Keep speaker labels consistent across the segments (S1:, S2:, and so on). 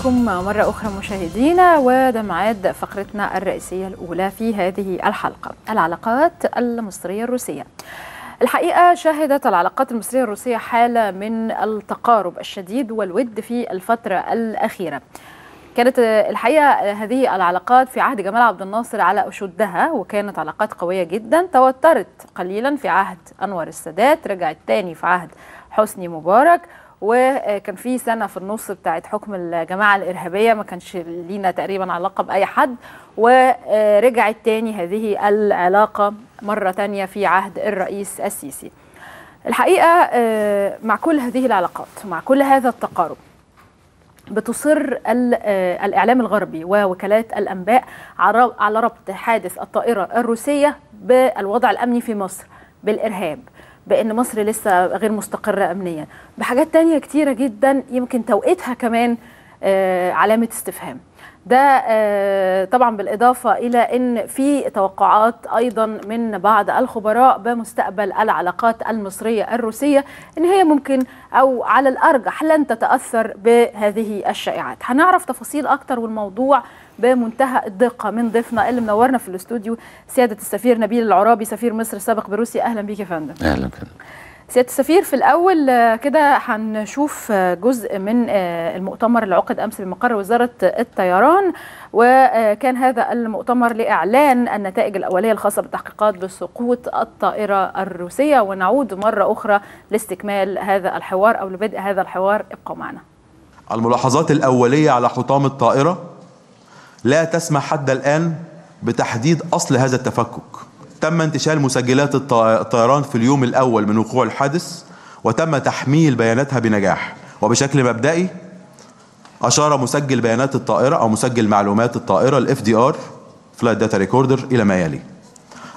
S1: بكم مرة أخرى مشاهدينا وده معاد فقرتنا الرئيسية الأولى في هذه الحلقة العلاقات المصرية الروسية الحقيقة شهدت العلاقات المصرية الروسية حالة من التقارب الشديد والود في الفترة الأخيرة كانت الحقيقة هذه العلاقات في عهد جمال عبد الناصر على أشدها وكانت علاقات قوية جدا توترت قليلا في عهد أنور السادات رجعت تاني في عهد حسني مبارك وكان في سنه في النص بتاعت حكم الجماعه الارهابيه ما كانش لينا تقريبا علاقه باي حد ورجعت تاني هذه العلاقه مره تانيه في عهد الرئيس السيسي. الحقيقه آه، مع كل هذه العلاقات مع كل هذا التقارب بتصر آه، الإعلام الغربي ووكالات الأنباء على ربط حادث الطائرة الروسية بالوضع الأمني في مصر بالإرهاب بان مصر لسه غير مستقره امنيا بحاجات تانية كتيره جدا يمكن توقيتها كمان آه، علامه استفهام ده آه، طبعا بالإضافة إلى أن في توقعات أيضا من بعض الخبراء بمستقبل العلاقات المصرية الروسية أن هي ممكن أو على الأرجح لن تتأثر بهذه الشائعات هنعرف تفاصيل أكتر والموضوع بمنتهى الدقه من ضيفنا اللي منورنا في الاستوديو سياده السفير نبيل العرابي سفير مصر السابق بروسيا اهلا بيك يا فندم اهلا فندم سياده السفير في الاول آه، كده هنشوف آه، جزء من آه، المؤتمر اللي عقد امس بمقر وزاره الطيران وكان هذا المؤتمر لاعلان النتائج الاوليه الخاصه بالتحقيقات بسقوط الطائره الروسيه ونعود مره اخرى لاستكمال هذا الحوار او لبدء هذا الحوار ابقوا معنا
S2: الملاحظات الاوليه على حطام الطائره لا تسمح حتى الآن بتحديد أصل هذا التفكك تم انتشال مسجلات الطيران في اليوم الأول من وقوع الحادث وتم تحميل بياناتها بنجاح وبشكل مبدئي أشار مسجل بيانات الطائرة أو مسجل معلومات الطائرة الـ FDR Flight Data Recorder إلى ما يلي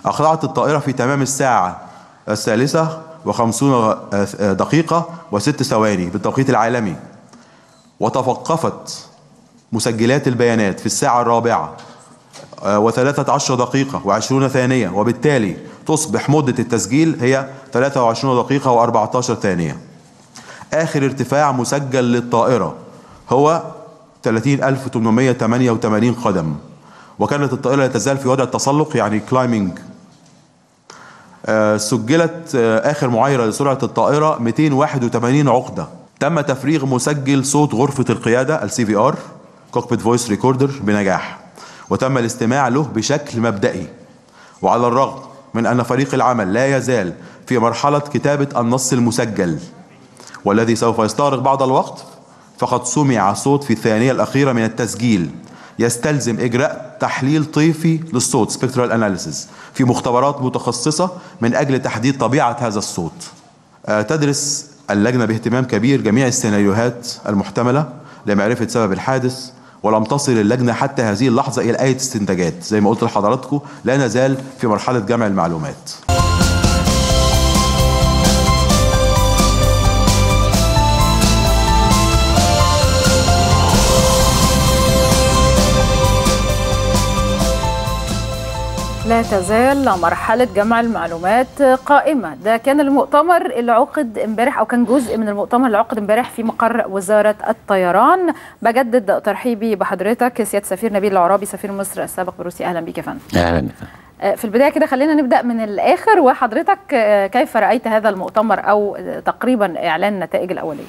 S2: أخضعت الطائرة في تمام الساعة الثالثة وخمسون آه، دقيقة وست ثواني بالتوقيت العالمي وتوقفت مسجلات البيانات في الساعة الرابعة آه، وثلاثة عشر دقيقة وعشرون ثانية وبالتالي تصبح مدة التسجيل هي 23 دقيقة و14 ثانية آخر ارتفاع مسجل للطائرة هو 30888 قدم وكانت الطائرة لا تزال في وضع التسلق يعني كلايمنج آه، سجلت آه، آخر معايرة لسرعة الطائرة 281 عقدة تم تفريغ مسجل صوت غرفة القيادة السي في ار كوكبيت فويس ريكوردر بنجاح وتم الاستماع له بشكل مبدئي وعلى الرغم من أن فريق العمل لا يزال في مرحلة كتابة النص المسجل والذي سوف يستغرق بعض الوقت فقد سمع صوت في الثانية الأخيرة من التسجيل يستلزم إجراء تحليل طيفي للصوت سبكترال أناليسيز في مختبرات متخصصة من أجل تحديد طبيعة هذا الصوت آه، تدرس اللجنة باهتمام كبير جميع السيناريوهات المحتملة لمعرفة سبب الحادث ولم تصل اللجنة حتى هذه اللحظة إلى أي استنتاجات زي ما قلت لحضراتكم لا نزال في مرحلة جمع المعلومات
S1: لا تزال مرحلة جمع المعلومات قائمة ده كان المؤتمر اللي عقد امبارح أو كان جزء من المؤتمر اللي عقد امبارح في مقر وزارة الطيران بجدد ترحيبي بحضرتك سيادة سفير نبيل العرابي سفير مصر السابق بروسيا أهلا بك يا فندم أهلا آه، في البداية كده خلينا نبدأ من الآخر وحضرتك آه، كيف رأيت هذا المؤتمر أو آه، تقريبا إعلان النتائج الأولية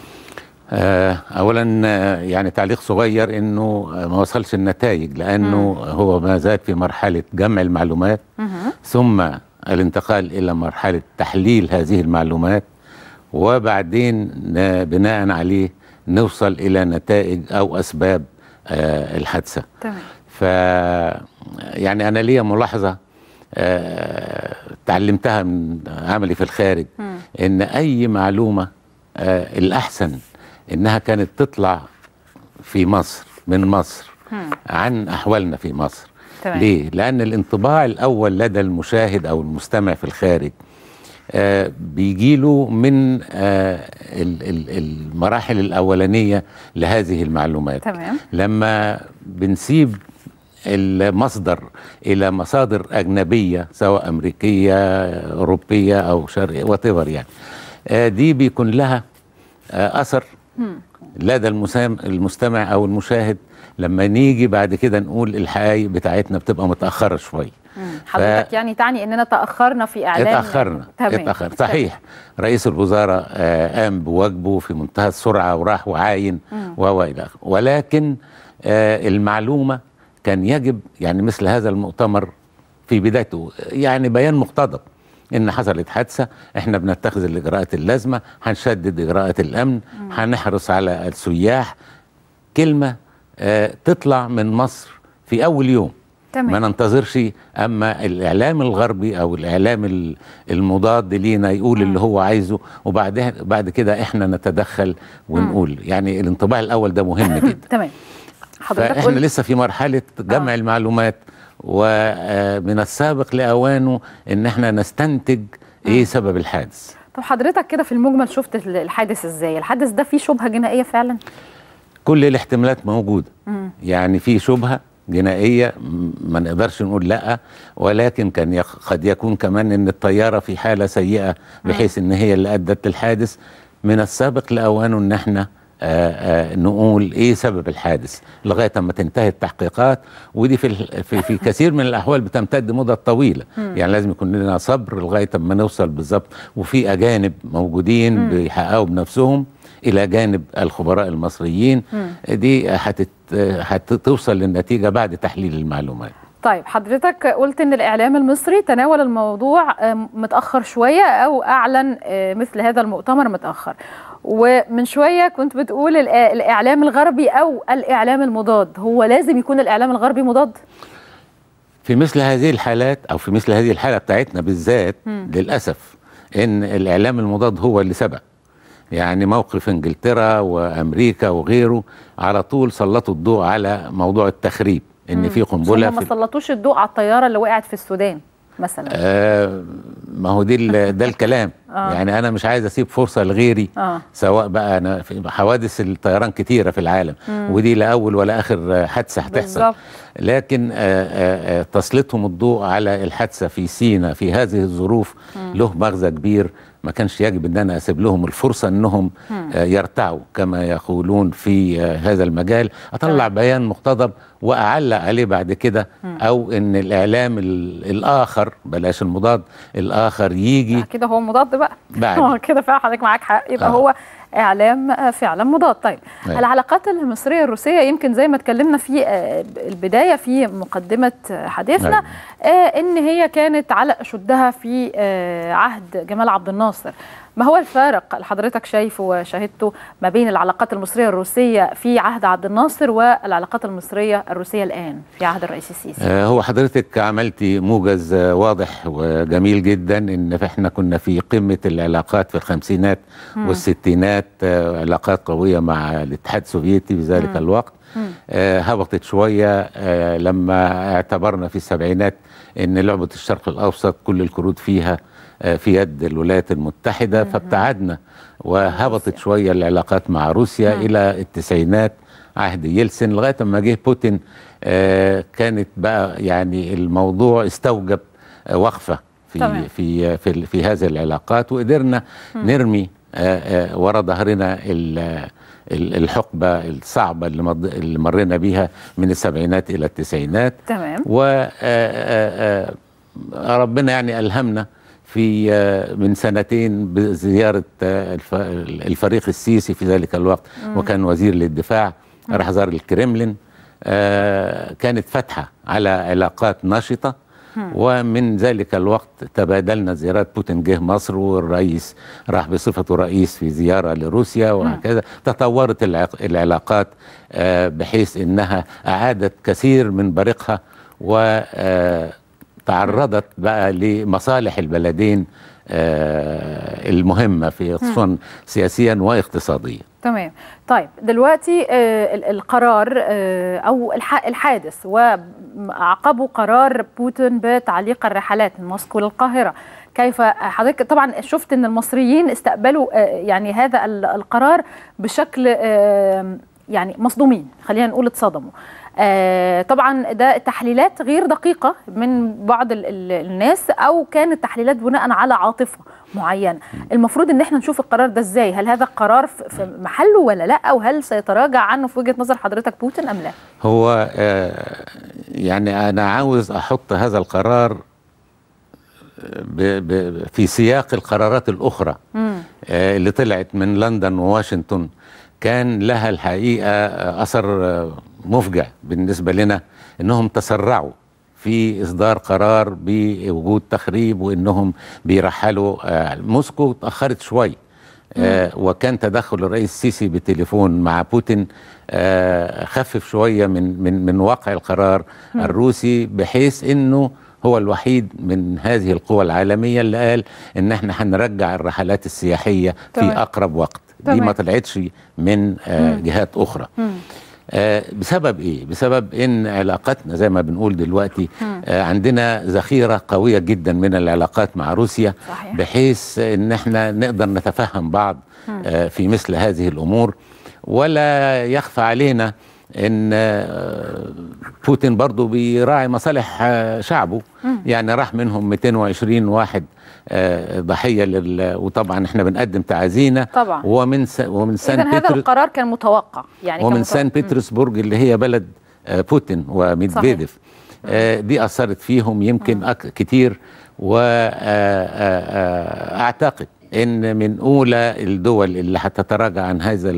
S3: آه، اولا آه، يعني تعليق صغير انه آه، ما وصلش النتائج لانه مم. هو ما زال في مرحله جمع المعلومات مم. ثم الانتقال الى مرحله تحليل هذه المعلومات وبعدين بناء عليه نوصل الى نتائج او اسباب الحادثه تمام ف يعني انا ليا ملاحظه تعلمتها من عملي في الخارج مم. ان اي معلومه الاحسن انها كانت تطلع في مصر من مصر عن احوالنا في مصر طبعا. ليه لان الانطباع الاول لدى المشاهد او المستمع في الخارج آه له من آه المراحل الاولانيه لهذه المعلومات تمام. لما بنسيب المصدر الى مصادر اجنبيه سواء امريكيه اوروبيه او شرقيه وات يعني آه دي بيكون لها آه، اثر لدى المستمع او المشاهد لما نيجي بعد كده نقول الحقائق بتاعتنا بتبقى متاخره شويه
S1: حضرتك ف... يعني تعني اننا تاخرنا في اعلان اتاخرنا
S3: اتاخر صحيح رئيس الوزراء آه، قام بواجبه في منتهى السرعه وراح وعاين وهو الى اخره ولكن آه، المعلومه كان يجب يعني مثل هذا المؤتمر في بدايته يعني بيان مقتضب ان حصلت حادثه احنا بنتخذ الاجراءات اللازمه هنشدد اجراءات الامن هنحرص على السياح كلمه آه تطلع من مصر في اول يوم تمام. ما ننتظرش اما الاعلام الغربي او الاعلام المضاد لينا يقول اللي هو عايزه وبعدها بعد كده احنا نتدخل ونقول يعني الانطباع الاول ده مهم جدا
S1: تمام حضرتك احنا
S3: لسه في مرحله جمع آه. المعلومات ومن السابق لأوانه إن احنا نستنتج إيه سبب الحادث
S1: طب حضرتك كده في المجمل شفت الحادث إزاي الحادث ده فيه شبهة جنائية فعلا
S3: كل الاحتمالات موجودة مم. يعني في شبهة جنائية ما نقدرش نقول لا ولكن كان يخ... قد يكون كمان ان الطيارة في حالة سيئة بحيث ان هي اللي ادت للحادث من السابق لأوانه ان احنا آه، آه، نقول ايه سبب الحادث لغايه اما تنتهي التحقيقات ودي في في, في كثير من الاحوال بتمتد مده طويله يعني لازم يكون لنا صبر لغايه اما نوصل بالظبط وفي اجانب موجودين بيحققوا بنفسهم الى جانب الخبراء المصريين دي هتت هتوصل للنتيجه بعد تحليل المعلومات
S1: طيب حضرتك قلت ان الاعلام المصري تناول الموضوع متاخر شويه او اعلن آه، مثل هذا المؤتمر متاخر ومن شويه كنت بتقول الاعلام الغربي او الاعلام المضاد هو لازم يكون الاعلام الغربي مضاد
S3: في مثل هذه الحالات او في مثل هذه الحاله بتاعتنا بالذات للاسف ان الاعلام المضاد هو اللي سبق يعني موقف انجلترا وامريكا وغيره على طول سلطوا الضوء على موضوع التخريب ان في قنبله ما
S1: سلطوش الضوء على الطياره اللي وقعت في السودان مثلا
S3: آه ما هو دي ده الكلام آه. يعني انا مش عايز اسيب فرصه لغيري آه. سواء بقى انا في حوادث الطيران كتيره في العالم مم. ودي لا اول ولا اخر حادثه هتحصل بالزبط. لكن آآ آه، آه، آه، تسليطهم الضوء على الحادثه في سينا في هذه الظروف مم. له مغزى كبير ما كانش يجب ان انا اسيب لهم الفرصه انهم آه، يرتعوا كما يقولون في آه، هذا المجال اطلع طيب. بيان مقتضب واعلق عليه بعد كده او ان الاعلام الاخر بلاش المضاد الاخر يجي
S1: كده هو مضاد بقى بعد. كده فعلا حضرتك معاك حق يبقى آه. هو اعلام آه، فعلا مضاد طيب أيه. العلاقات المصريه الروسيه يمكن زي ما اتكلمنا في آه، البدايه في مقدمه حديثنا أيه. ان هي كانت على شدها في عهد جمال عبد الناصر ما هو الفارق اللي حضرتك شايفه وشاهدته ما بين العلاقات المصريه الروسيه في عهد عبد الناصر والعلاقات المصريه الروسيه الان في عهد الرئيس السيسي؟
S3: آه، هو حضرتك عملتي موجز واضح وجميل جدا ان احنا كنا في قمه العلاقات في الخمسينات والستينات آه، علاقات قويه مع الاتحاد السوفيتي في ذلك الوقت آه، هبطت شوية لما اعتبرنا في السبعينات أن لعبة الشرق الأوسط كل الكروت فيها آه، في يد الولايات المتحدة فابتعدنا وهبطت شوية العلاقات مع روسيا إلى التسعينات عهد يلسن لغاية ما جه بوتين آه، كانت بقى يعني الموضوع استوجب آه، وقفة في في في في هذه العلاقات وقدرنا نرمي ورا ظهرنا الحقبة الصعبة اللي مرينا بيها من السبعينات إلى التسعينات تمام و ربنا يعني ألهمنا في آه، من سنتين بزيارة آه، الفريق السيسي في ذلك الوقت مم. وكان وزير للدفاع راح زار الكرملين آه، كانت فتحة على علاقات نشطة ومن ذلك الوقت تبادلنا زيارات بوتين جه مصر والرئيس راح بصفته رئيس في زيارة لروسيا وهكذا تطورت العلاقات بحيث أنها أعادت كثير من بريقها و تعرضت بقى لمصالح البلدين آه المهمة في خصوصا سياسيا واقتصاديا
S1: تمام طيب دلوقتي آه القرار آه أو الحادث وعقبه قرار بوتين بتعليق الرحلات من موسكو للقاهرة كيف حضرتك طبعا شفت ان المصريين استقبلوا آه، يعني هذا القرار بشكل يعني مصدومين خلينا نقول اتصدموا آه طبعا ده تحليلات غير دقيقه من بعض الناس او كانت تحليلات بناء على عاطفه معينه المفروض ان احنا نشوف القرار ده ازاي هل هذا القرار في محله ولا لا وهل سيتراجع عنه في وجهه نظر حضرتك بوتين ام لا
S3: هو آه يعني انا عاوز احط هذا القرار آه، ب ب في سياق القرارات الاخرى آه اللي طلعت من لندن وواشنطن كان لها الحقيقه اثر مفجع بالنسبه لنا انهم تسرعوا في اصدار قرار بوجود تخريب وانهم بيرحلوا آه، موسكو تاخرت شويه آه وكان تدخل الرئيس السيسي بالتليفون مع بوتين آه خفف شويه من من من واقع القرار الروسي بحيث انه هو الوحيد من هذه القوى العالميه اللي قال ان احنا هنرجع الرحلات السياحيه طبعا. في اقرب وقت دي ما طلعتش من آه، جهات اخرى آه، بسبب ايه بسبب ان علاقاتنا زي ما بنقول دلوقتي آه، عندنا ذخيره قويه جدا من العلاقات مع روسيا صحيح. بحيث ان احنا نقدر نتفهم بعض في مثل هذه الامور ولا يخفى علينا ان بوتين برضه بيراعي مصالح شعبه يعني راح منهم 220 واحد آه، ضحيه لل... وطبعا احنا بنقدم تعازينا طبعا ومن س... ومن سان بيتر... هذا القرار
S1: كان متوقع يعني ومن سان بطرسبرج
S3: اللي هي بلد آه، بوتين وميدفيديف آه، دي اثرت فيهم يمكن أك... كتير واعتقد ان من اولى الدول اللي هتتراجع عن هذا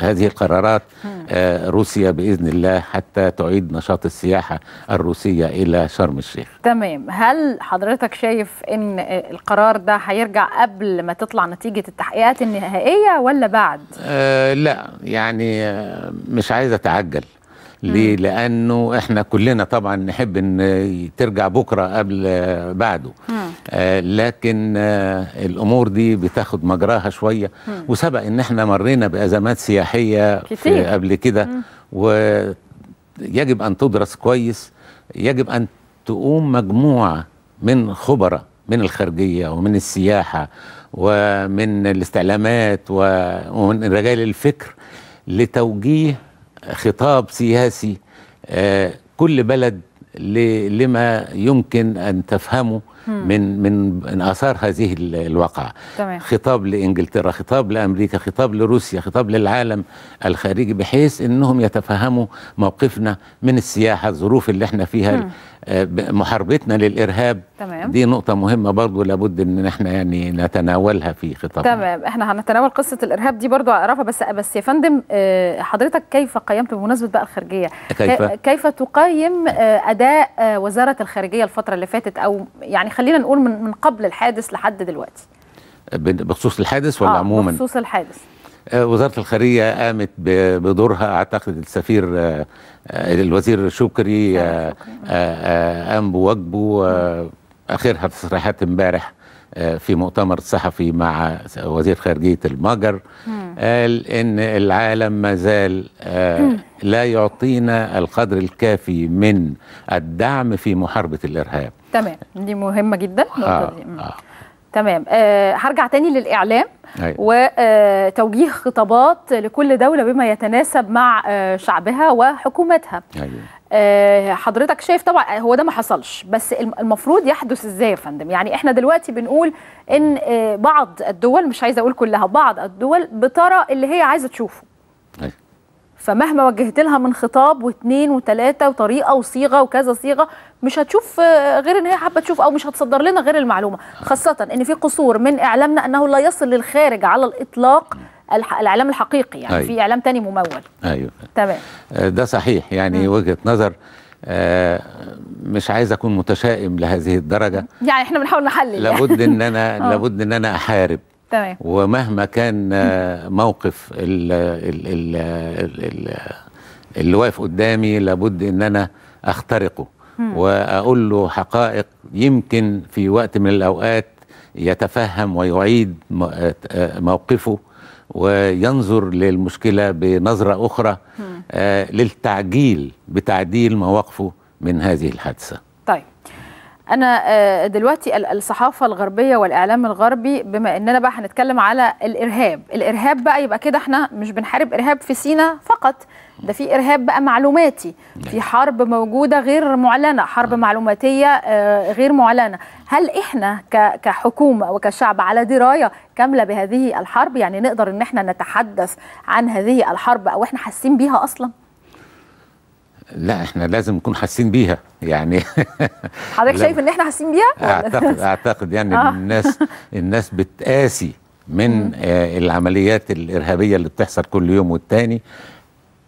S3: هذه القرارات آه، روسيا باذن الله حتى تعيد نشاط السياحه الروسيه الى شرم الشيخ.
S1: تمام، هل حضرتك شايف ان القرار ده هيرجع قبل ما تطلع نتيجه التحقيقات النهائيه ولا بعد؟
S3: آه لا يعني آه، مش عايز اتعجل ليه؟ لانه احنا كلنا طبعا نحب ان ترجع بكره قبل بعده آه لكن آه الامور دي بتاخد مجراها شويه مم. وسبق ان احنا مرينا بازمات سياحيه كتير. قبل كده ويجب ان تدرس كويس يجب ان تقوم مجموعه من خبراء من الخارجيه ومن السياحه ومن الاستعلامات ومن رجال الفكر لتوجيه خطاب سياسي آه، كل بلد لما يمكن ان تفهمه من من من اثار هذه الواقعه تمام. خطاب لانجلترا خطاب لامريكا خطاب لروسيا خطاب للعالم الخارجي بحيث انهم يتفهموا موقفنا من السياحه الظروف اللي احنا فيها محاربتنا للارهاب تمام. دي نقطه مهمه برضو لابد ان احنا يعني نتناولها في خطابنا
S1: تمام احنا هنتناول قصه الارهاب دي برضو اعرفها بس بس يا فندم آه، حضرتك كيف قيمت بمناسبه بقى الخارجيه كيف آه، كيف تقيم آه، اداء وزاره الخارجيه الفتره اللي فاتت او يعني خلينا نقول من قبل الحادث لحد دلوقتي
S3: بخصوص الحادث ولا آه عموما بخصوص الحادث آه، وزاره الخارجيه قامت بدورها اعتقد السفير آه، آه، الوزير شكري قام بواجبه اخرها تصريحات امبارح في مؤتمر صحفي مع وزير خارجيه المجر قال ان العالم ما زال لا يعطينا القدر الكافي من الدعم في محاربه الارهاب
S1: تمام دي مهمه جدا آه آه. تمام أه هرجع تاني للاعلام أيوة. وتوجيه خطابات لكل دوله بما يتناسب مع آه، شعبها وحكومتها أيوة. آه، حضرتك شايف طبعا آه، هو ده ما حصلش بس المفروض يحدث ازاي يا فندم يعني احنا دلوقتي بنقول ان بعض الدول مش عايزه اقول كلها بعض الدول بترى اللي هي عايزه تشوفه فمهما وجهت لها من خطاب واثنين وثلاثه وطريقه وصيغه وكذا صيغه مش هتشوف آه، غير ان هي حابه تشوف او مش هتصدر لنا غير المعلومه خاصه ان في قصور من اعلامنا انه لا يصل للخارج على الاطلاق الاعلام الحقيقي يعني أيوة. في اعلام تاني ممول ايوه تمام
S3: آه، ده صحيح يعني وجهه نظر آه مش عايز اكون متشائم لهذه الدرجه
S1: يعني احنا بنحاول نحلل يعني. لابد
S3: ان انا آه. لابد ان انا احارب تمام ومهما كان آه، موقف الـ الـ الـ الـ الـ اللي واقف قدامي لابد ان انا اخترقه مم. واقول له حقائق يمكن في وقت من الاوقات يتفهم ويعيد آه، آه، موقفه وينظر للمشكله بنظره اخرى للتعجيل بتعديل مواقفه من هذه الحادثه
S1: انا آه، دلوقتي الصحافه الغربيه والاعلام الغربي بما اننا بقى هنتكلم على الارهاب الارهاب بقى يبقى كده احنا مش بنحارب ارهاب في سينا فقط ده في ارهاب بقى معلوماتي نعم. في حرب موجوده غير معلنه حرب نعم. معلوماتيه آه، غير معلنه هل احنا كحكومه وكشعب على درايه كامله بهذه الحرب يعني نقدر ان احنا نتحدث عن هذه الحرب او احنا حاسين بيها اصلا
S3: لا احنا لازم نكون حاسين بيها يعني
S1: حضرتك شايف ان احنا حاسين بيها؟ اعتقد
S3: اعتقد يعني آه. الناس الناس بتقاسي من آه العمليات الارهابيه اللي بتحصل كل يوم والتاني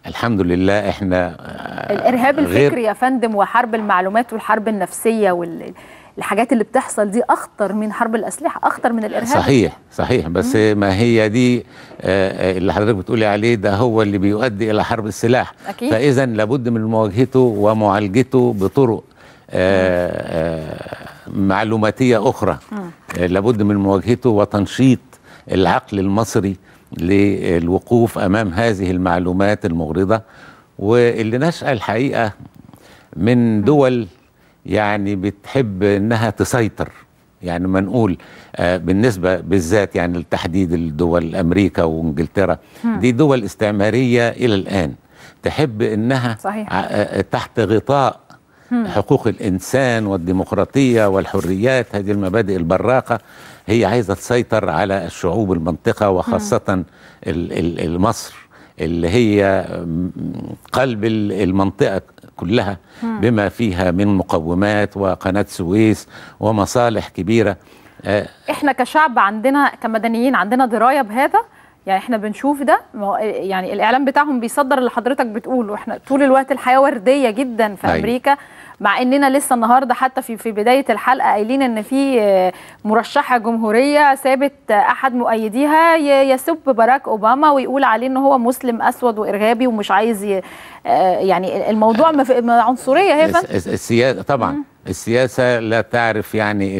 S3: الحمد لله احنا آه،
S1: الارهاب الفكري يا فندم وحرب المعلومات والحرب النفسيه وال الحاجات اللي بتحصل دي اخطر من حرب الاسلحه اخطر من الارهاب صحيح
S3: صحيح بس ما هي دي آه، آه، اللي حضرتك بتقولي عليه ده هو اللي بيؤدي الى حرب السلاح أكيد. فاذا لابد من مواجهته ومعالجته بطرق آه، معلوماتيه اخرى لابد من مواجهته وتنشيط العقل المصري للوقوف امام هذه المعلومات المغرضه واللي نشأ الحقيقه من دول يعني بتحب انها تسيطر يعني ما نقول آه، بالنسبة بالذات يعني لتحديد الدول أمريكا وإنجلترا دي دول استعمارية إلى الآن تحب إنها صحيح. آه، آه، تحت غطاء حقوق الإنسان والديمقراطية والحريات هذه المبادئ البراقة هي عايزة تسيطر على الشعوب المنطقة وخاصة مصر اللي هي قلب المنطقة كلها بما فيها من مقومات وقناة سويس ومصالح كبيرة آه،
S1: احنا كشعب عندنا كمدنيين عندنا دراية بهذا يعني احنا بنشوف ده آه، يعني الاعلام بتاعهم بيصدر اللي حضرتك بتقوله احنا طول الوقت الحياه ورديه جدا في أيوة. امريكا امريكا مع اننا لسه النهارده حتى في في بدايه الحلقه قايلين ان في آه، مرشحه جمهوريه سابت احد مؤيديها يسب باراك اوباما ويقول عليه ان هو مسلم اسود وارهابي ومش عايز آه، يعني الموضوع عنصريه هي
S3: السياسه طبعا السياسه لا تعرف يعني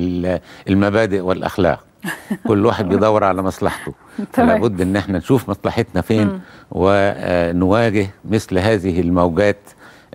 S3: المبادئ والاخلاق كل واحد بيدور على مصلحته لابد ان احنا نشوف مصلحتنا فين ونواجه مثل هذه الموجات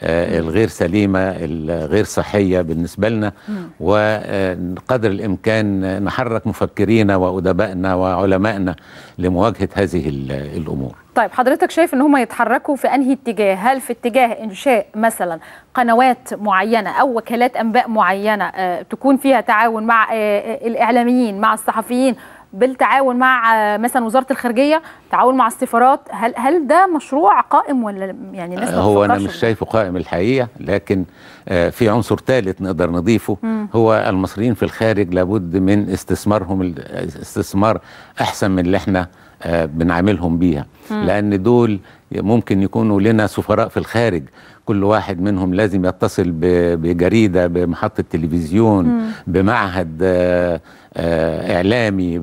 S3: آه، الغير سليمه الغير صحيه بالنسبه لنا وقدر الامكان نحرك مفكرينا وادبائنا وعلمائنا لمواجهه هذه الامور
S1: طيب حضرتك شايف ان هم يتحركوا في انهي اتجاه هل في اتجاه انشاء مثلا قنوات معينه او وكالات انباء معينه آه، تكون فيها تعاون مع آه، الاعلاميين مع الصحفيين بالتعاون مع آه، مثلا وزاره الخارجيه تعاون مع السفارات هل هل ده مشروع قائم ولا يعني الناس هو انا مش شايفه
S3: قائم الحقيقه لكن آه، في عنصر ثالث نقدر نضيفه مم. هو المصريين في الخارج لابد من استثمارهم استثمار احسن من اللي احنا آه، بنعاملهم بيها مم. لان دول ممكن يكونوا لنا سفراء في الخارج كل واحد منهم لازم يتصل بجريده بمحطه تلفزيون مم. بمعهد آه، آه، اعلامي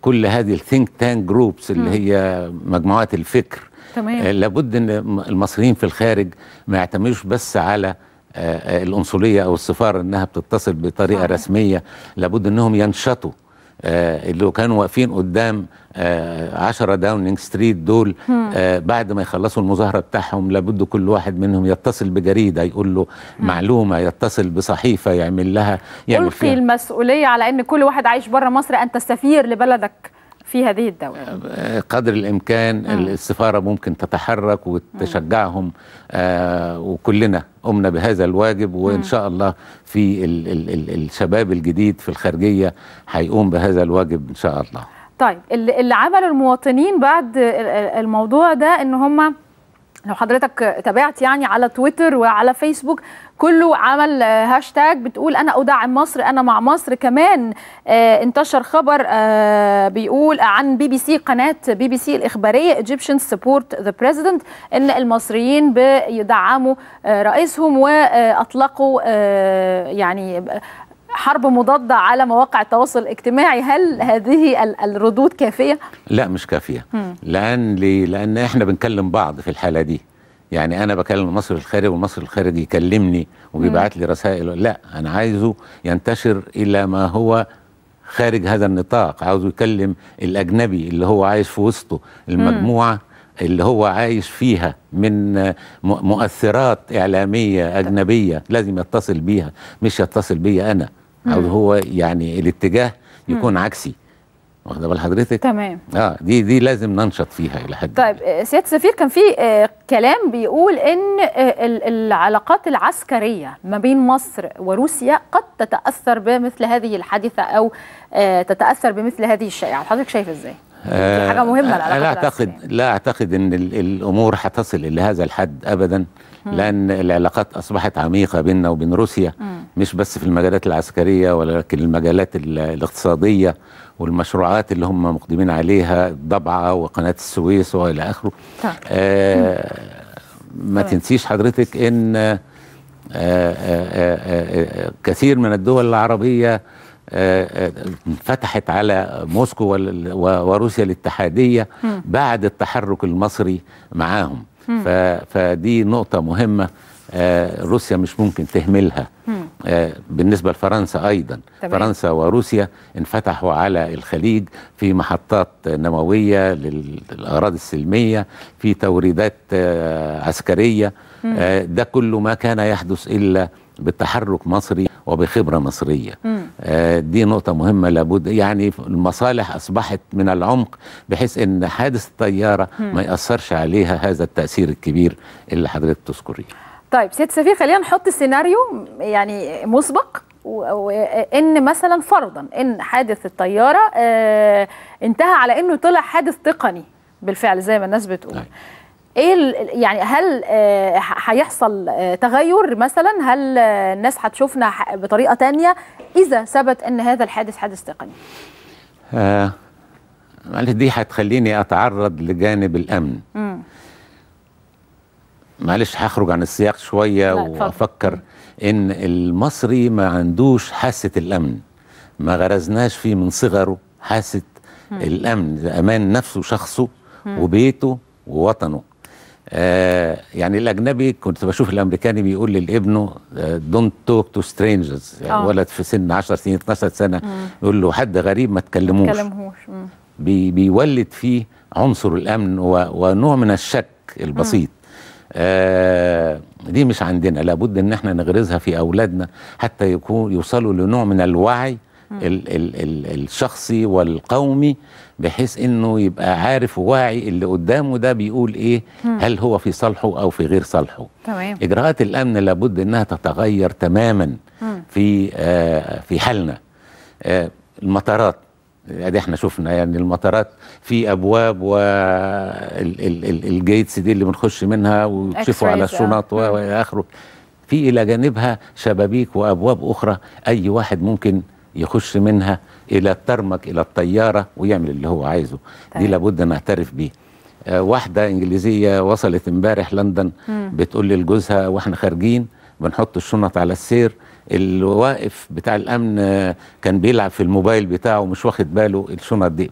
S3: كل هذه الثينك تانك جروبس اللي هي مجموعات الفكر تمام. آه، لابد ان المصريين في الخارج ما يعتمدوش بس على القنصليه او السفاره انها بتتصل بطريقه صحيح. رسميه لابد انهم ينشطوا آه، اللي كانوا واقفين قدام 10 داونينج ستريت دول آه، بعد ما يخلصوا المظاهره بتاعهم لابد كل واحد منهم يتصل بجريده يقول له معلومه يتصل بصحيفه يعمل لها يعمل القي
S1: المسؤوليه على ان كل واحد عايش بره مصر انت سفير لبلدك في هذه الدولة آه،
S3: قدر الإمكان آه. السفارة ممكن تتحرك وتشجعهم آه وكلنا قمنا بهذا الواجب وإن آه. شاء الله في الـ الـ الـ الشباب الجديد في الخارجية هيقوم بهذا الواجب إن شاء الله
S1: طيب اللي عمله المواطنين بعد الموضوع ده إن هم لو حضرتك تابعت يعني على تويتر وعلى فيسبوك كله عمل هاشتاج بتقول انا ادعم مصر انا مع مصر كمان آه، انتشر خبر آه، بيقول عن بي بي سي قناه بي بي سي الاخباريه ايجيبشن سبورت ذا بريزيدنت ان المصريين بيدعموا آه، رئيسهم واطلقوا يعني حرب مضادة على مواقع التواصل الاجتماعي هل هذه الردود كافية؟
S3: لا مش كافية لأن ليه؟ لأن إحنا بنكلم بعض في الحالة دي يعني أنا بكلم المصري الخارجي والمصري الخارجي يكلمني وبيبعت لي رسائل لا أنا عايزه ينتشر إلى ما هو خارج هذا النطاق عاوزه يكلم الأجنبي اللي هو عايش في وسطه المجموعة مم. اللي هو عايش فيها من مؤثرات إعلامية أجنبية لازم يتصل بيها مش يتصل بيا أنا أو هو يعني الاتجاه يكون عكسي واخده بال حضرتك تمام اه دي دي لازم ننشط فيها الى حد
S1: طيب آه، سياده السفير كان في آه، كلام بيقول ان آه، العلاقات العسكريه ما بين مصر وروسيا قد تتاثر بمثل هذه الحادثه او تتاثر بمثل هذه الشائعه حضرتك شايف ازاي
S3: آه، حاجه مهمه آه، لا اعتقد لا اعتقد ان الامور هتصل الى هذا الحد ابدا مم. لان العلاقات اصبحت عميقه بيننا وبين روسيا مم. مش بس في المجالات العسكريه ولكن المجالات الاقتصاديه والمشروعات اللي هم مقدمين عليها الضبعه وقناه السويس والى اخره طيب. آه ما طيب. تنسيش حضرتك ان آه آه آه, آه، كثير من الدول العربيه آه، آه، فتحت على موسكو وروسيا الاتحادية بعد التحرك المصري معاهم فدي نقطة مهمة آه، روسيا مش ممكن تهملها بالنسبة لفرنسا أيضا تمام. فرنسا وروسيا انفتحوا على الخليج في محطات نموية للأراضي السلمية في توريدات عسكرية آه، ده كله ما كان يحدث إلا بتحرك مصري وبخبرة مصرية آه، دي نقطة مهمة لابد يعني المصالح أصبحت من العمق بحيث أن حادث الطيارة ما يأثرش عليها هذا التأثير الكبير اللي حضرتك تذكريه
S1: طيب سيد سفير خلينا نحط سيناريو يعني مسبق وان مثلا فرضا ان حادث الطياره آه، انتهى على انه طلع حادث تقني بالفعل زي ما الناس بتقول طيب. ايه يعني هل آه، هيحصل آه، تغير مثلا هل آه، الناس هتشوفنا بطريقه تانية اذا ثبت ان هذا الحادث حادث تقني
S3: آه معلش يعني دي هتخليني اتعرض لجانب الامن مم. معلش هخرج عن السياق شويه وافكر ان المصري ما عندوش حاسه الامن ما غرزناش فيه من صغره حاسه الامن امان نفسه وشخصه وبيته ووطنه آه يعني الاجنبي كنت بشوف الامريكاني بيقول لابنه دونت توك تو سترينجرز يعني آه. ولد في سن 10 سنين 12 سنه مم. يقول له حد غريب ما تكلموش ما تكلمهوش بي بيولد فيه عنصر الامن ونوع من الشك البسيط آه دي مش عندنا لابد ان احنا نغرزها في اولادنا حتى يكون يوصلوا لنوع من الوعي الـ الـ الـ الشخصي والقومي بحيث انه يبقى عارف وواعي اللي قدامه ده بيقول ايه هل هو في صالحه او في غير صالحه تمام اجراءات الامن لابد انها تتغير تماما في آه في حالنا آه المطارات ادي آه، احنا شفنا يعني المطارات في ابواب والجيتس دي اللي بنخش منها ويكشفوا على آه. الشنط والى اخره في الى جانبها شبابيك وابواب اخرى اي واحد ممكن يخش منها الى الترمك الى الطياره ويعمل اللي هو عايزه طيب. دي لابد نعترف بيه آه، واحده انجليزيه وصلت امبارح لندن بتقول لي لجوزها واحنا خارجين بنحط الشنط على السير الواقف بتاع الامن آه، كان بيلعب في الموبايل بتاعه مش واخد باله الشنط دي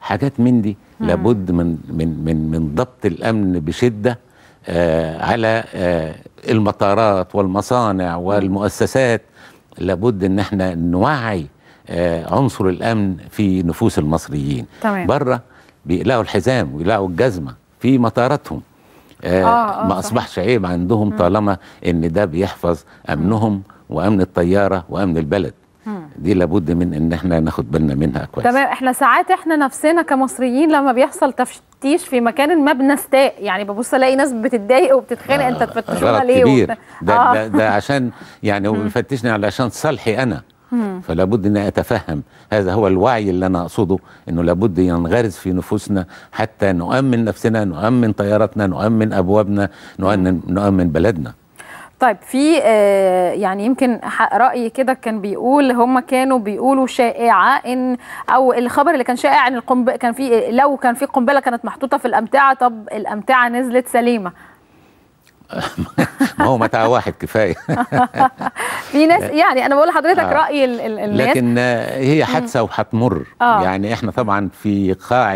S3: حاجات من دي مم. لابد من من من من ضبط الامن بشده آه على آه المطارات والمصانع والمؤسسات لابد ان احنا نوعي آه، عنصر الامن في نفوس المصريين بره بيقلعوا الحزام ويقلعوا الجزمه في مطاراتهم آه آه, آه، ما اصبحش عيب عندهم طالما ان ده بيحفظ امنهم وامن الطياره وامن البلد دي لابد من ان احنا ناخد بالنا منها كويس تمام
S1: احنا ساعات احنا نفسنا كمصريين لما بيحصل تفتيش في مكان ما بنستاء يعني ببص الاقي ناس بتتضايق وبتتخانق آه انت تفتشوها ليه كبير. ده, آه. ده, ده
S3: عشان يعني هو بيفتشني علشان صالحي انا فلا بد ان اتفهم هذا هو الوعي اللي انا اقصده انه لابد ينغرز في نفوسنا حتى نؤمن نفسنا نؤمن طياراتنا نؤمن ابوابنا نؤمن نؤمن بلدنا
S1: طيب في آه يعني يمكن رأي كده كان بيقول هم كانوا بيقولوا شائعه ان او الخبر اللي كان شائع ان القنبله كان في لو كان في قنبله كانت محطوطه في الامتعه طب الامتعه نزلت سليمه
S3: ما هو متعة واحد كفاية
S1: في ناس يعني أنا بقول لحضرتك آه. رأي ال ال الناس لكن
S3: هي حادثة وهتمر آه. يعني إحنا طبعا في قاع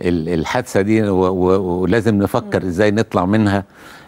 S3: الحادثة دي ولازم نفكر إزاي نطلع منها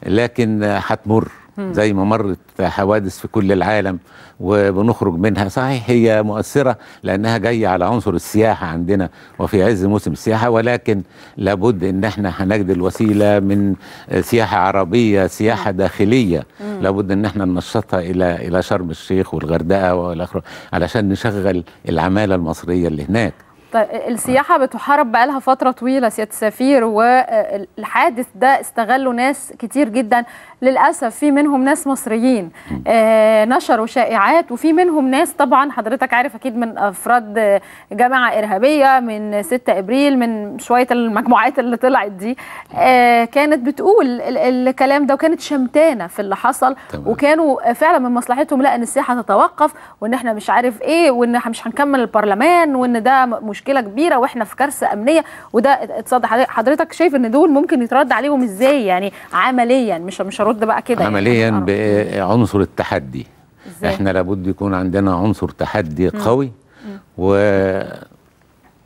S3: لكن هتمر زي ما مرت حوادث في كل العالم وبنخرج منها صحيح هي مؤثرة لأنها جاية على عنصر السياحة عندنا وفي عز موسم السياحة ولكن لابد أن احنا هنجد الوسيلة من سياحة عربية سياحة داخلية لابد أن احنا ننشطها إلى إلى شرم الشيخ والغردقة والأخرى علشان نشغل العمالة المصرية اللي هناك
S1: طيب السياحة بتحارب بقالها فترة طويلة سيادة السفير والحادث ده استغله ناس كتير جدا للاسف في منهم ناس مصريين آه، نشروا شائعات وفي منهم ناس طبعا حضرتك عارف اكيد من افراد جماعه ارهابيه من 6 ابريل من شويه المجموعات اللي طلعت دي آه، كانت بتقول الكلام ده وكانت شمتانه في اللي حصل وكانوا فعلا من مصلحتهم لا ان السياحه تتوقف وان احنا مش عارف ايه وان احنا مش هنكمل البرلمان وان ده مشكله كبيره واحنا في كارثه امنيه وده اتصدى حضرتك شايف ان دول ممكن يترد عليهم ازاي يعني عمليا مش مش هرد الرد بقى كده يعني. عمليا
S3: آه. بعنصر التحدي إزاي؟ احنا لابد يكون عندنا عنصر تحدي مم. قوي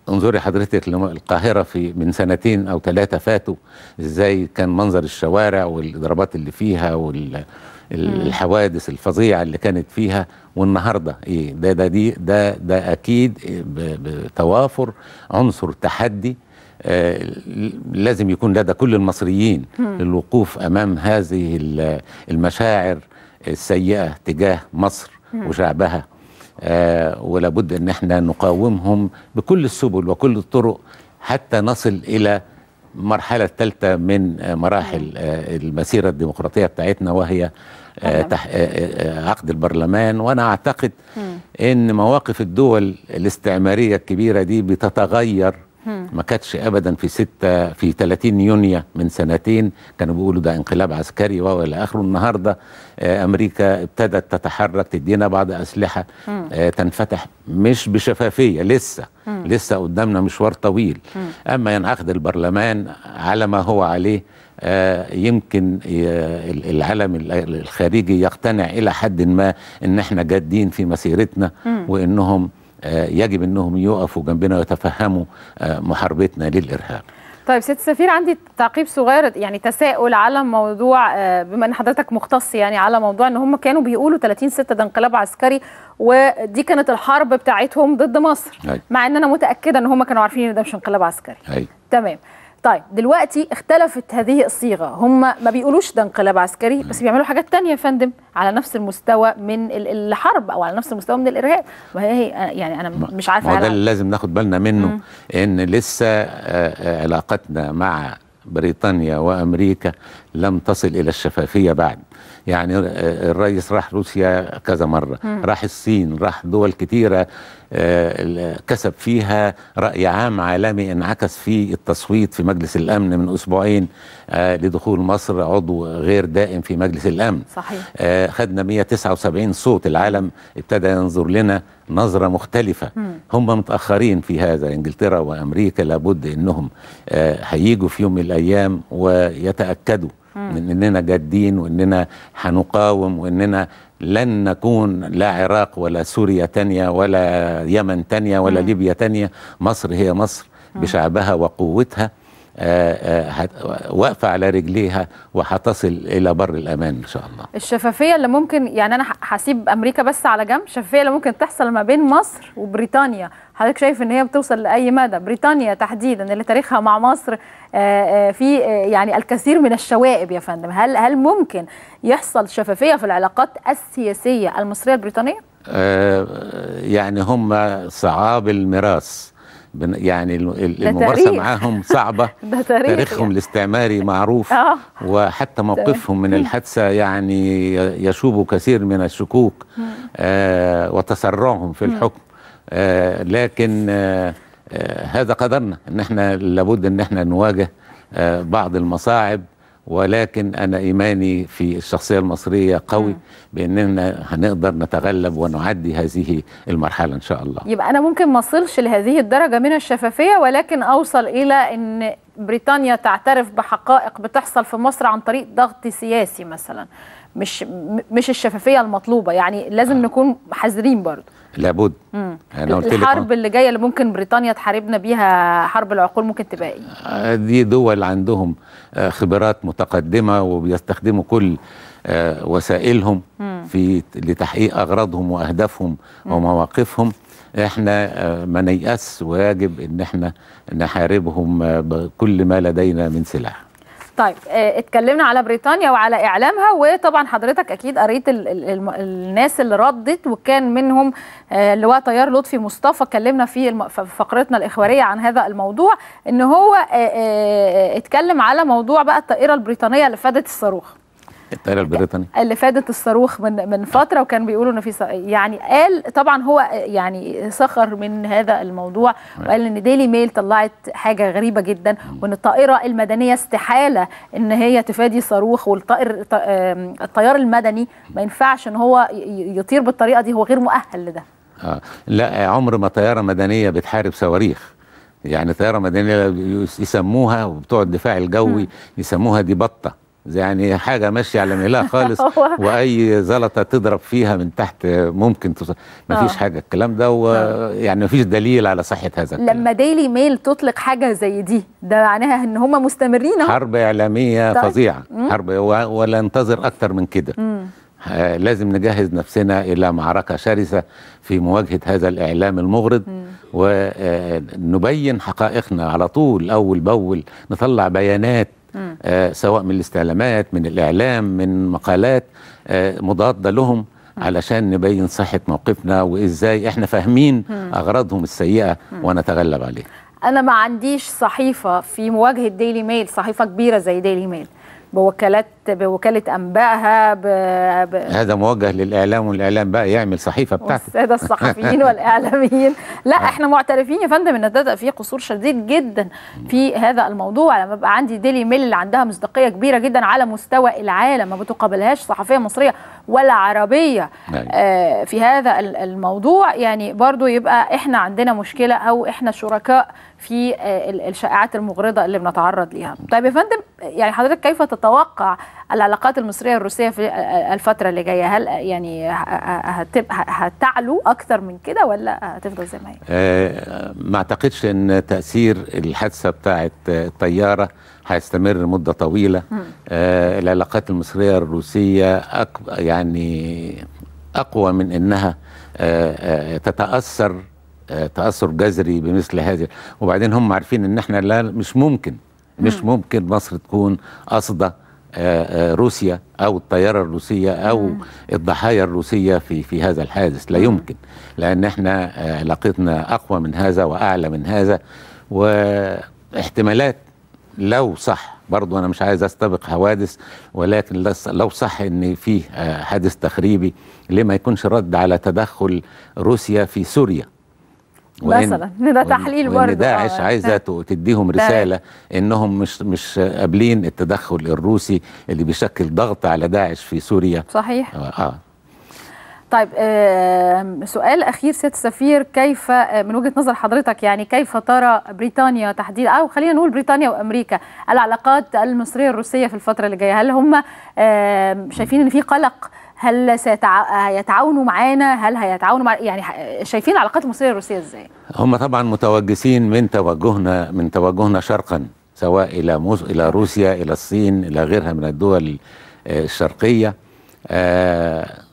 S3: وانظري حضرتك القاهرة في من سنتين أو ثلاثة فاتوا إزاي كان منظر الشوارع والاضرابات اللي فيها والحوادث الفظيعة اللي كانت فيها والنهاردة إيه ده ده دي ده ده أكيد بتوافر عنصر تحدي آه، لازم يكون لدى كل المصريين للوقوف امام هذه المشاعر السيئه تجاه مصر وشعبها آه، ولا بد ان احنا نقاومهم بكل السبل وكل الطرق حتى نصل الى المرحله الثالثه من مراحل آه، المسيره الديمقراطيه بتاعتنا وهي عقد البرلمان وانا اعتقد ان مواقف الدول الاستعماريه الكبيره دي بتتغير ما كانتش ابدا في ستة في 30 يونيو من سنتين كانوا بيقولوا ده انقلاب عسكري والى اخره النهارده آه، امريكا ابتدت تتحرك تدينا بعض اسلحه آه، تنفتح مش بشفافيه لسه لسه قدامنا مشوار طويل اما ينعقد البرلمان على ما هو عليه آه، يمكن العالم الخارجي يقتنع الى حد ما ان احنا جادين في مسيرتنا وانهم آه، يجب انهم يقفوا جنبنا ويتفهموا آه، محاربتنا للارهاب
S1: طيب سيد السفير عندي تعقيب صغير يعني تساؤل على موضوع آه، بما ان حضرتك مختص يعني على موضوع ان هم كانوا بيقولوا 30 6 ده انقلاب عسكري ودي كانت الحرب بتاعتهم ضد مصر أي. مع ان انا متاكده ان هم كانوا عارفين ان ده مش انقلاب عسكري أي. تمام طيب دلوقتي اختلفت هذه الصيغه هم ما بيقولوش ده انقلاب عسكري بس بيعملوا حاجات تانية يا فندم على نفس المستوى من الحرب او على نفس المستوى من الارهاب وهي هي يعني انا مش عارفه هو ده اللي
S3: لازم ناخد بالنا منه مم. ان لسه آه، آه، علاقتنا مع بريطانيا وامريكا لم تصل الى الشفافيه بعد يعني آه، الرئيس راح روسيا كذا مرة مم. راح الصين راح دول كتيرة آه، كسب فيها رأي عام عالمي انعكس في التصويت في مجلس الأمن من أسبوعين آه، لدخول مصر عضو غير دائم في مجلس الأمن صحيح خدنا 179 صوت العالم ابتدى ينظر لنا نظرة مختلفة هم متأخرين في هذا إنجلترا وأمريكا لابد أنهم هيجوا في يوم من الأيام ويتأكدوا من اننا جادين واننا هنقاوم واننا لن نكون لا عراق ولا سوريا تانية ولا يمن تانية ولا ليبيا تانية مصر هي مصر بشعبها وقوتها آه، آه، واقفه على رجليها وهتصل الى بر الامان ان شاء الله.
S1: الشفافيه اللي ممكن يعني انا هسيب امريكا بس على جنب، الشفافيه اللي ممكن تحصل ما بين مصر وبريطانيا، حضرتك شايف ان هي بتوصل لاي مدى؟ بريطانيا تحديدا اللي تاريخها مع مصر آه، في يعني الكثير من الشوائب يا فندم، هل هل ممكن يحصل شفافيه في العلاقات السياسيه المصريه البريطانيه؟
S3: يعني هم صعاب الميراث. يعني الممارسه معاهم صعبه تاريخهم يعني. الاستعماري معروف اه. وحتى موقفهم من الحادثه يعني يشوب كثير من الشكوك آه، وتسرعهم في الحكم آه، لكن هذا قدرنا ان احنا لابد ان احنا نواجه بعض المصاعب ولكن أنا إيماني في الشخصية المصرية قوي بأننا هنقدر نتغلب ونعدي هذه المرحلة إن شاء الله
S1: يبقى أنا ممكن ما أصلش لهذه الدرجة من الشفافية ولكن أوصل إلى أن بريطانيا تعترف بحقائق بتحصل في مصر عن طريق ضغط سياسي مثلا مش مش الشفافية المطلوبة يعني لازم آه. نكون حذرين برضه
S3: لابد انا قلت لك الحرب
S1: اللي جايه اللي ممكن بريطانيا تحاربنا بيها حرب العقول ممكن تبقى ايه
S3: دي دول عندهم آه، خبرات متقدمه وبيستخدموا كل آه، وسائلهم في لتحقيق اغراضهم واهدافهم ومواقفهم احنا آه، ما نيأس ويجب ان احنا نحاربهم بكل ما لدينا من سلاح
S1: طيب آه، اتكلمنا على بريطانيا وعلى اعلامها وطبعا حضرتك اكيد قريت الـ الـ الناس اللي ردت وكان منهم آه، اللواء طيار لطفي مصطفى اتكلمنا في فقرتنا الاخباريه عن هذا الموضوع ان هو آه، اتكلم على موضوع بقى الطائره البريطانيه اللي فادت الصاروخ
S3: الطائرة البريطاني
S1: اللي فادت الصاروخ من من فترة وكان بيقولوا إن في يعني قال طبعا هو يعني سخر من هذا الموضوع وقال إن ديلي ميل طلعت حاجة غريبة جدا وإن الطائرة المدنية استحالة إن هي تفادي صاروخ والطائر الطيار المدني ما ينفعش إن هو يطير بالطريقة دي هو غير مؤهل لده
S3: آه. لا عمر ما طيارة مدنية بتحارب صواريخ يعني طيارة مدنية يسموها وبتوع الدفاع الجوي يسموها دي بطة يعني حاجة ماشية على مهلها خالص وأي زلطة تضرب فيها من تحت ممكن تص... ما فيش آه. حاجة الكلام ده ويعني آه. ما فيش دليل على صحة هذا الكلام
S1: لما ديلي ميل تطلق حاجة زي دي ده معناها إن هم مستمرين حرب
S3: إعلامية طيب. فظيعة حرب ولا انتظر أكتر من كده آه لازم نجهز نفسنا إلى معركة شرسة في مواجهة هذا الإعلام المغرض مم. ونبين آه، حقائقنا على طول أول بأول نطلع بيانات آه سواء من الاستعلامات من الإعلام من مقالات آه مضادة لهم علشان نبين صحة موقفنا وإزاي إحنا فاهمين أغراضهم السيئة ونتغلب عليها
S1: أنا ما عنديش صحيفة في مواجهة ديلي ميل صحيفة كبيرة زي ديلي ميل بوكالات بوكاله انبائها ب... ب... هذا
S3: موجه للاعلام والاعلام بقى يعمل صحيفه بتاعته الساده الصحفيين
S1: والاعلاميين لا آه. احنا معترفين يا فندم ان ده في قصور شديد جدا في هذا الموضوع لما بقى عندي ديلي ميل اللي عندها مصداقيه كبيره جدا على مستوى العالم ما بتقابلهاش صحفيه مصريه ولا أيوة. آه في هذا الموضوع يعني برضو يبقى احنا عندنا مشكلة او احنا شركاء في آه الشائعات المغرضة اللي بنتعرض ليها طيب يا فندم يعني حضرتك كيف تتوقع العلاقات المصرية الروسية في آه، آه، الفترة اللي جاية هل آه، يعني هتعلو أكثر من كده ولا هتفضل زي ما هي؟
S3: آه ما أعتقدش أن تأثير الحادثة بتاعت الطيارة هيستمر مدة طويلة آه العلاقات المصرية الروسية أك يعني أقوى من أنها آه آه تتأثر آه تأثر جذري بمثل هذه وبعدين هم عارفين أن احنا لا مش ممكن مش ممكن مصر تكون قصده آه، آه، روسيا او الطياره الروسيه او الضحايا الروسيه في في هذا الحادث لا يمكن لان احنا آه، علاقتنا اقوى من هذا واعلى من هذا واحتمالات لو صح برضو أنا مش عايز أستبق حوادث ولكن لو صح إن فيه آه، حادث تخريبي ليه ما يكونش رد على تدخل روسيا في سوريا مثلا
S1: ده تحليل برضه داعش آه. عايزه آه.
S3: تديهم رساله انهم مش مش قابلين التدخل الروسي اللي بيشكل ضغط على داعش في سوريا صحيح اه
S1: طيب سؤال اخير سياده السفير كيف آه، من وجهه نظر حضرتك يعني كيف ترى بريطانيا تحديدا او خلينا نقول بريطانيا وامريكا العلاقات المصريه الروسيه في الفتره اللي جايه هل هم شايفين ان في قلق هل سيتعاونوا معانا هل هيتعاونوا مع يعني شايفين العلاقات المصريه الروسيه ازاي
S3: هم طبعا متوجسين من توجهنا من توجهنا شرقا سواء الى موس... الى روسيا الى الصين الى غيرها من الدول آه، الشرقيه آه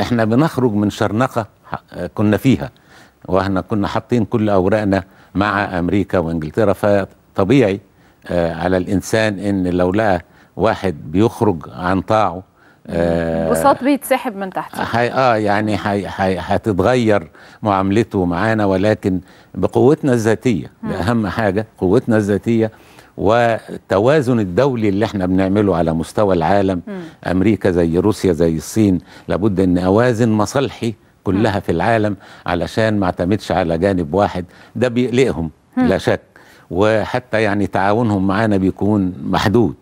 S3: احنا بنخرج من شرنقه كنا فيها واحنا كنا حاطين كل اوراقنا مع امريكا وانجلترا فطبيعي آه، على الانسان ان لو لقى واحد بيخرج عن طاعه البساط
S1: آه، بيتسحب من تحت
S3: اه يعني حي حي هتتغير معاملته معانا ولكن بقوتنا الذاتيه اهم حاجه قوتنا الذاتيه والتوازن الدولي اللي احنا بنعمله على مستوى العالم م. امريكا زي روسيا زي الصين لابد ان اوازن مصالحي كلها م. في العالم علشان ما اعتمدش على جانب واحد ده بيقلقهم م. لا شك وحتى يعني تعاونهم معانا بيكون محدود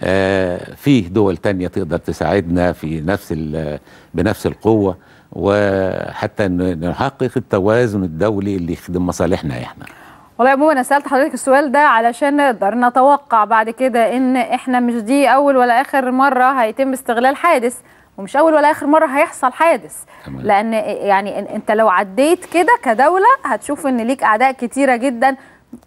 S3: آه فيه دول تانية تقدر تساعدنا في نفس بنفس القوة وحتى نحقق التوازن الدولي اللي يخدم مصالحنا احنا
S1: والله يا انا سالت حضرتك السؤال ده علشان نقدر نتوقع بعد كده ان احنا مش دي اول ولا اخر مره هيتم استغلال حادث ومش اول ولا اخر مره هيحصل حادث تمام. لان يعني انت لو عديت كده كدوله هتشوف ان ليك اعداء كتيره جدا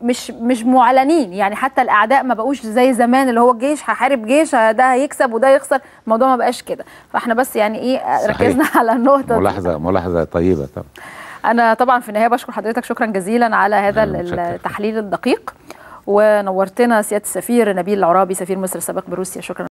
S1: مش مش معلنين يعني حتى الاعداء ما بقوش زي زمان اللي هو الجيش هحارب جيش ده هيكسب وده يخسر الموضوع ما بقاش كده فاحنا بس يعني ايه صحيح. ركزنا على النقطه ملاحظه
S3: ملاحظه طيبه طبعا
S1: انا طبعا في النهايه بشكر حضرتك شكرا جزيلا على هذا التحليل الدقيق ونورتنا سياده السفير نبيل العرابي سفير مصر السابق بروسيا شكرا